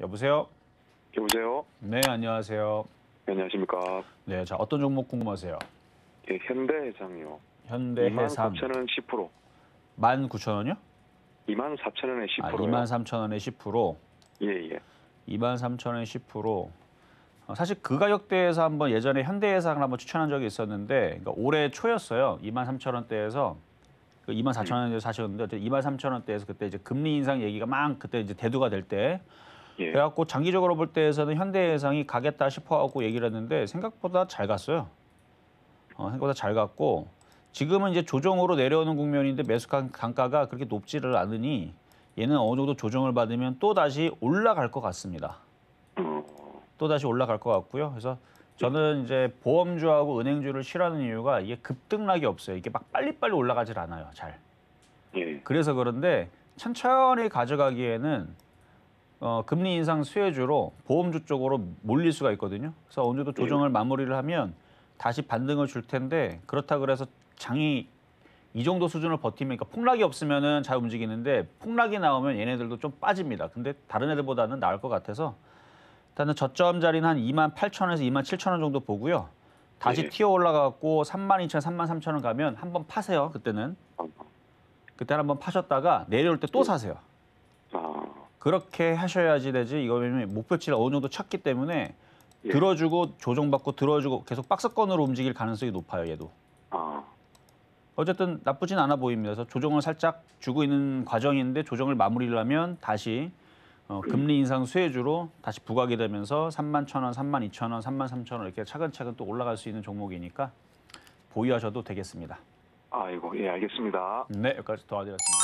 여보세요. 여보세요. 네, 안녕하세요. 네, 안녕하십니까. 네, 자 어떤 종목 궁금하세요? 예, 현대해상이요. 현대해상. 2 9 0원 10%. 1 9 0원요2 4 0원에 10%. 아, 2 3 0원에 10%. 예, 예. 2 3 0원에 10%. 사실 그 가격대에서 한번 예전에 현대해상을 한번 추천한 적이 있었는데 그러니까 올해 초였어요. 2 3 0원대에서2 4 0 0 0에서 사셨는데 2 3 0원대에서 그때 이제 금리 인상 얘기가 막 그때 이제 대두가 될때 예. 그래갖고 장기적으로 볼 때에서는 현대예상이 가겠다 싶어갖고 얘기를 했는데 생각보다 잘 갔어요. 어, 생각보다 잘 갔고 지금은 이제 조정으로 내려오는 국면인데 매수한 단가가 그렇게 높지를 않으니 얘는 어느 정도 조정을 받으면 또 다시 올라갈 것 같습니다. 또 다시 올라갈 것 같고요. 그래서 저는 이제 보험주하고 은행주를 싫어하는 이유가 이게 급등락이 없어요. 이게 막 빨리빨리 올라가질 않아요. 잘. 예. 그래서 그런데 천천히 가져가기에는 어, 금리 인상 수혜주로 보험주 쪽으로 몰릴 수가 있거든요. 그래서 어느 정도 예. 조정을 마무리를 하면 다시 반등을 줄 텐데 그렇다 그래서 장이 이 정도 수준을 버티면 그러니까 폭락이 없으면은 잘 움직이는데 폭락이 나오면 얘네들도 좀 빠집니다. 근데 다른 애들보다는 나을 것 같아서 일단은 저점 자리는 한 2만 8천에서 2만 7천 원 정도 보고요. 다시 네. 튀어 올라가고 3만 2천, 3만 3천 원 가면 한번 파세요. 그때는 아. 그때 한번 파셨다가 내려올 때또 예. 사세요. 그렇게 하셔야지 되지 이거면 목표치를 어느 정도 찾기 때문에 예. 들어주고 조정받고 들어주고 계속 박스권으로 움직일 가능성이 높아요 얘도 아. 어쨌든 나쁘진 않아 보입니다 그래서 조정을 살짝 주고 있는 과정인데 조정을 마무리를 면 다시 어, 금리 인상 수혜주로 다시 부각이 되면서 3만 천 원, 3만 2천 원, 3만 3천 원 이렇게 차근차근 또 올라갈 수 있는 종목이니까 보유하셔도 되겠습니다. 아이고, 예, 알겠습니다. 네, 여기까지 도와드렸습니다.